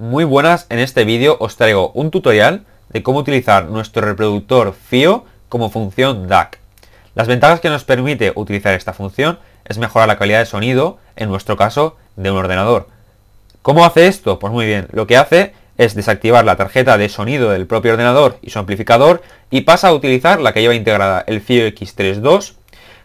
Muy buenas, en este vídeo os traigo un tutorial de cómo utilizar nuestro reproductor FIO como función DAC. Las ventajas que nos permite utilizar esta función es mejorar la calidad de sonido, en nuestro caso, de un ordenador. ¿Cómo hace esto? Pues muy bien, lo que hace es desactivar la tarjeta de sonido del propio ordenador y su amplificador y pasa a utilizar la que lleva integrada el FIO X32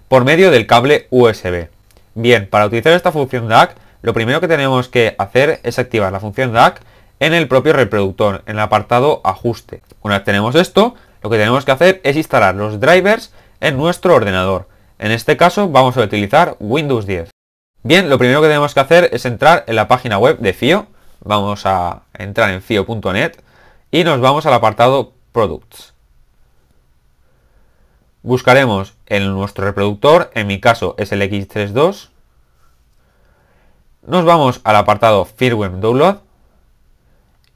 por medio del cable USB. Bien, para utilizar esta función DAC lo primero que tenemos que hacer es activar la función DAC en el propio reproductor, en el apartado ajuste. Una vez tenemos esto, lo que tenemos que hacer es instalar los drivers en nuestro ordenador. En este caso vamos a utilizar Windows 10. Bien, lo primero que tenemos que hacer es entrar en la página web de FIO. Vamos a entrar en fio.net y nos vamos al apartado Products. Buscaremos en nuestro reproductor, en mi caso es el X32, nos vamos al apartado Firmware Download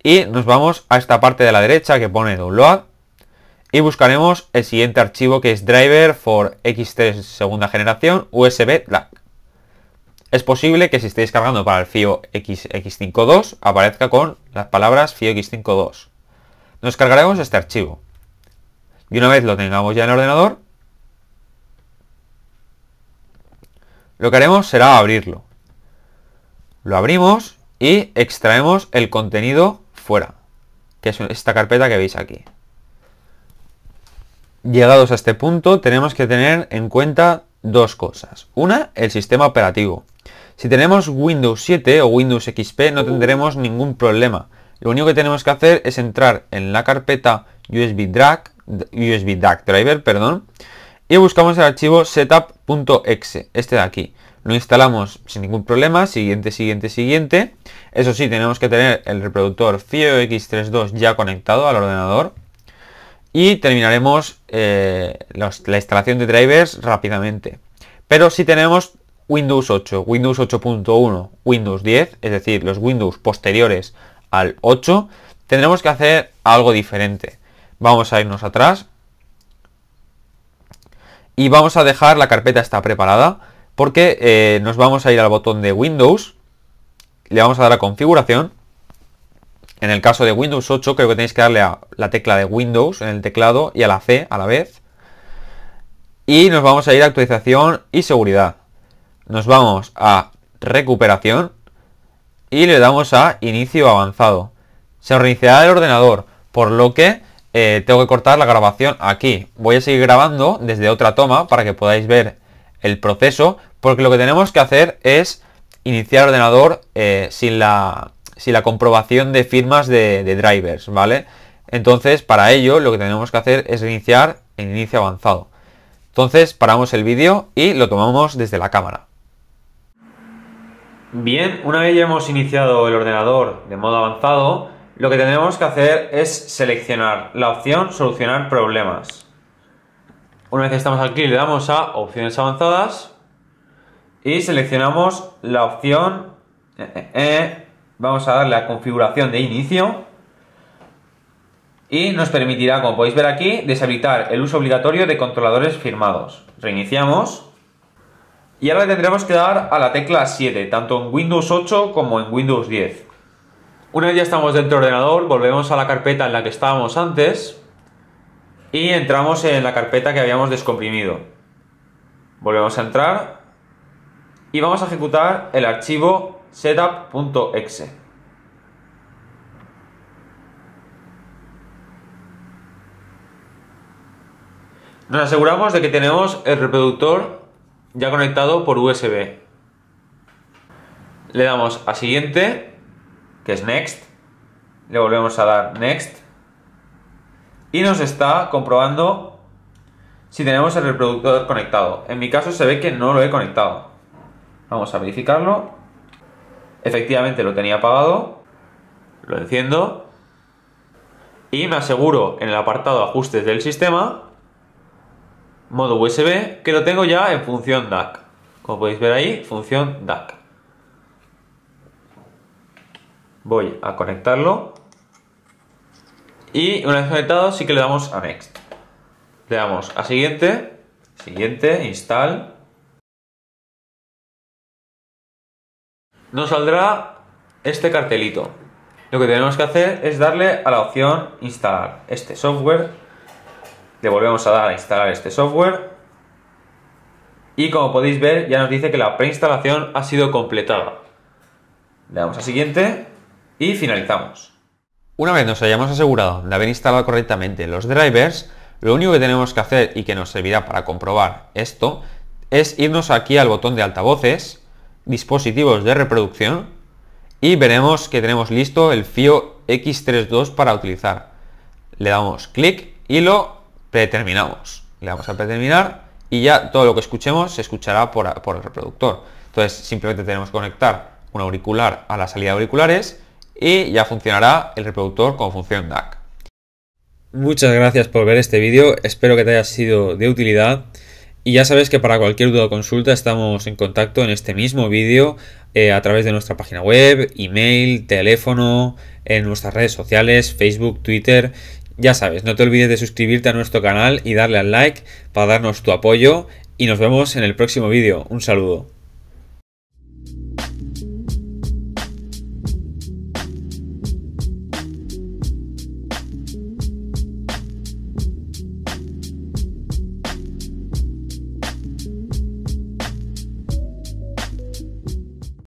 y nos vamos a esta parte de la derecha que pone Download y buscaremos el siguiente archivo que es Driver for X3 segunda generación USB black. Es posible que si estáis cargando para el FIO XX52 aparezca con las palabras FIO X52. Nos cargaremos este archivo. Y una vez lo tengamos ya en el ordenador, lo que haremos será abrirlo. Lo abrimos y extraemos el contenido fuera, que es esta carpeta que veis aquí. Llegados a este punto, tenemos que tener en cuenta dos cosas. Una, el sistema operativo. Si tenemos Windows 7 o Windows XP no tendremos ningún problema. Lo único que tenemos que hacer es entrar en la carpeta USB DAC driver, perdón, y buscamos el archivo setup.exe, este de aquí. Lo instalamos sin ningún problema, siguiente, siguiente, siguiente. Eso sí, tenemos que tener el reproductor x 32 ya conectado al ordenador. Y terminaremos eh, la instalación de drivers rápidamente. Pero si tenemos Windows 8, Windows 8.1, Windows 10, es decir, los Windows posteriores al 8, tendremos que hacer algo diferente. Vamos a irnos atrás. Y vamos a dejar la carpeta está preparada porque eh, nos vamos a ir al botón de Windows, le vamos a dar a configuración. En el caso de Windows 8 creo que tenéis que darle a la tecla de Windows en el teclado y a la C a la vez. Y nos vamos a ir a actualización y seguridad. Nos vamos a recuperación y le damos a inicio avanzado. Se reiniciará el ordenador, por lo que eh, tengo que cortar la grabación aquí. Voy a seguir grabando desde otra toma para que podáis ver el proceso, porque lo que tenemos que hacer es iniciar ordenador eh, sin, la, la, comprobación de firmas de, drivers, ¿vale? Entonces, para ello, lo que tenemos que hacer es iniciar en inicio avanzado. Entonces, paramos el vídeo y lo tomamos desde la cámara. Bien, una vez ya hemos iniciado el ordenador de modo avanzado, lo que tenemos que hacer es seleccionar la opción Solucionar problemas. Una vez que estamos aquí, le damos a Opciones avanzadas y seleccionamos la opción. Eh, eh, eh, vamos a darle a configuración de inicio y nos permitirá, como podéis ver aquí, deshabilitar el uso obligatorio de controladores firmados. Reiniciamos y ahora tendremos que dar a la tecla 7, tanto en Windows 8 como en Windows 10. Una vez ya estamos dentro del ordenador, volvemos a la carpeta en la que estábamos antes y entramos en la carpeta que habíamos descomprimido. Volvemos a entrar y vamos a ejecutar el archivo setup.exe. Nos aseguramos de que tenemos el reproductor ya conectado por USB. Le damos a siguiente, que es next, le volvemos a dar next y nos está comprobando si tenemos el reproductor conectado. En mi caso se ve que no lo he conectado. Vamos a verificarlo. Efectivamente lo tenía apagado. Lo enciendo. Y me aseguro en el apartado ajustes del sistema, modo USB, que lo tengo ya en función DAC. Como podéis ver ahí, función DAC. Voy a conectarlo. Y una vez conectado, sí que le damos a Next. Le damos a siguiente, siguiente, install. nos saldrá este cartelito. Lo que tenemos que hacer es darle a la opción instalar este software. Le volvemos a dar a instalar este software. Y como podéis ver, ya nos dice que la preinstalación ha sido completada. Le damos a siguiente y finalizamos. Una vez nos hayamos asegurado de haber instalado correctamente los drivers, lo único que tenemos que hacer y que nos servirá para comprobar esto es irnos aquí al botón de altavoces dispositivos de reproducción y veremos que tenemos listo el FIO X32 para utilizar. Le damos clic y lo predeterminamos. Le damos a predeterminar y ya todo lo que escuchemos se escuchará por, por el reproductor. Entonces simplemente tenemos que conectar un auricular a la salida de auriculares y ya funcionará el reproductor con función DAC. Muchas gracias por ver este vídeo, espero que te haya sido de utilidad. Y ya sabes que para cualquier duda o consulta estamos en contacto en este mismo vídeo eh, a través de nuestra página web, email, teléfono, en nuestras redes sociales, Facebook, Twitter. Ya sabes, no te olvides de suscribirte a nuestro canal y darle al like para darnos tu apoyo y nos vemos en el próximo vídeo. Un saludo.